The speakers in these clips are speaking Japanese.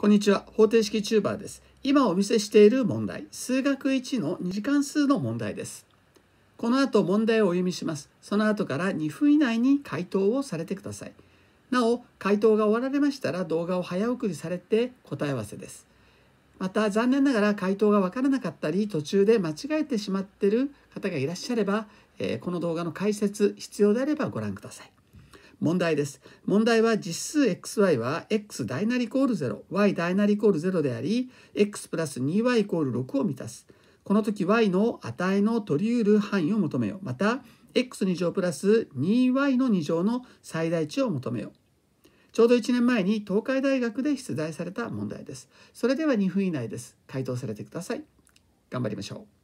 こんにちは方程式チューバーです今お見せしている問題数学1の2次関数の問題ですこの後問題をお読みしますその後から2分以内に回答をされてくださいなお回答が終わられましたら動画を早送りされて答え合わせですまた残念ながら回答がわからなかったり途中で間違えてしまっている方がいらっしゃれば、えこの動画の解説必要であればご覧ください問題です。問題は実数 xy は x 大なりイコール0、y 大なりイコール0であり、x プラス 2y イコール6を満たす。この時 y の値の取り得る範囲を求めよう。また、x2 乗プラス 2y の2乗の最大値を求めよう。ちょうど1年前に東海大学で出題された問題です。それでは2分以内です。回答されてください。頑張りましょう。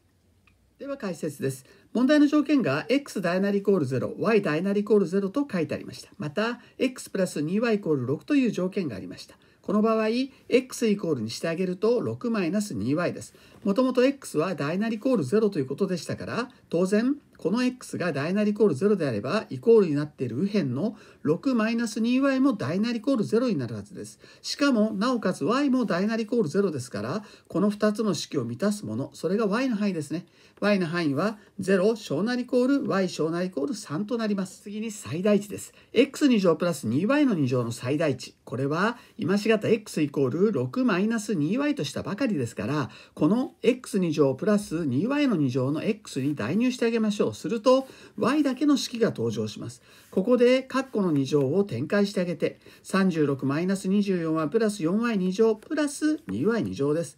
では解説です問題の条件が x 大なりイコール 0y 大イりイコール0と書いてありましたまた x プラス 2y イコール6という条件がありましたこの場合 x イコールにしてあげると6マイナス 2y ですもともと x はダイナリコール0ということでしたから当然この x が大なりイコール0であれば、イコールになっている右辺の 6-2y も大なりイコール0になるはずです。しかも、なおかつ y も大なりイコール0ですから、この2つの式を満たすもの、それが y の範囲ですね。y の範囲は0小なりイコール y 小なりイコール3となります。次に最大値です。x2 乗プラス 2y の2乗の最大値。これは、今しがた x イコール 6-2y としたばかりですから、この x2 乗プラス 2y の2乗の x に代入してあげましょう。をすると y だけの式が登場します。ここで括弧の2乗を展開してあげて36-24はプラス 4y2 乗プラス 2y2 乗です。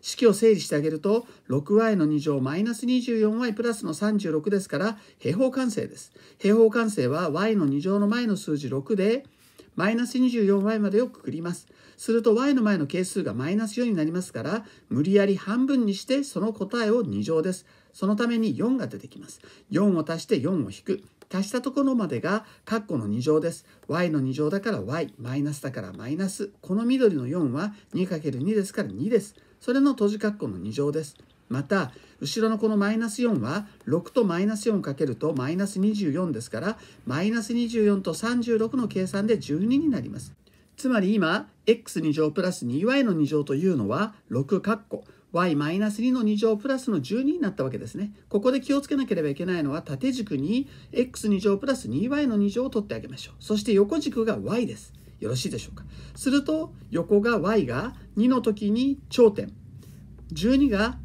式を整理してあげると 6y の2乗マイナス 24y プラスの36ですから平方完成です。平方完成は y の2乗の前の数字6でマイナス 24y までをくくります。すると y の前の係数がマイナス4になりますから無理やり半分にしてその答えを2乗です。そのために4が出てきます。4を足して4を引く。足したところまでが括弧の2乗です。y の2乗だから y、マイナスだからマイナス。この緑の4は 2×2 ですから2です。それの閉じ括弧の2乗です。また、後ろのこのマイナス4は、6とマイナス4をかけるとマイナス24ですから、マイナス24と36の計算で12になります。つまり今、x2 乗プラス 2y の2乗というのは、6括弧。y-2 の2乗プラスの12になったわけですね。ここで気をつけなければいけないのは縦軸に x2 乗プラス 2y の2乗を取ってあげましょう。そして横軸が y です。よろしいでしょうか。すると横が y が2の時に頂点12が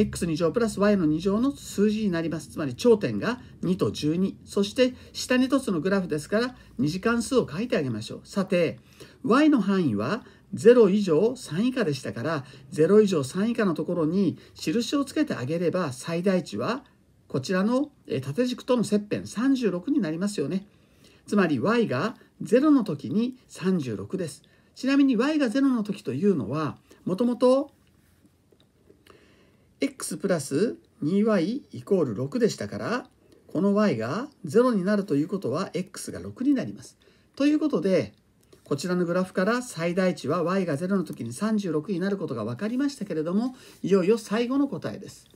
x 乗プラス y の2乗の数字になりますつまり頂点が2と12そして下に凸のグラフですから2次関数を書いてあげましょうさて y の範囲は0以上3以下でしたから0以上3以下のところに印をつけてあげれば最大値はこちらの縦軸との切片36になりますよねつまり y が0の時に36ですちなみに y が0の時というのはもともと x プラス 2y イコール6でしたからこの y が0になるということは x が6になります。ということでこちらのグラフから最大値は y が0の時に36になることが分かりましたけれどもいよいよ最後の答えです。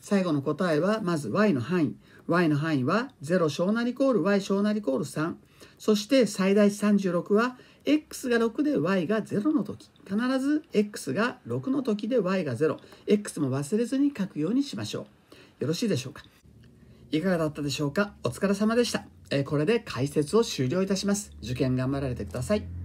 最後の答えはまず y の範囲 y の範囲は0小なりイコール y 小なりイコール3そして最大値36は x が6で y が0の時必ず x が6の時で y が 0x も忘れずに書くようにしましょうよろしいでしょうかいかがだったでしょうかお疲れ様でした、えこれで解説を終了いたします受験頑張られてください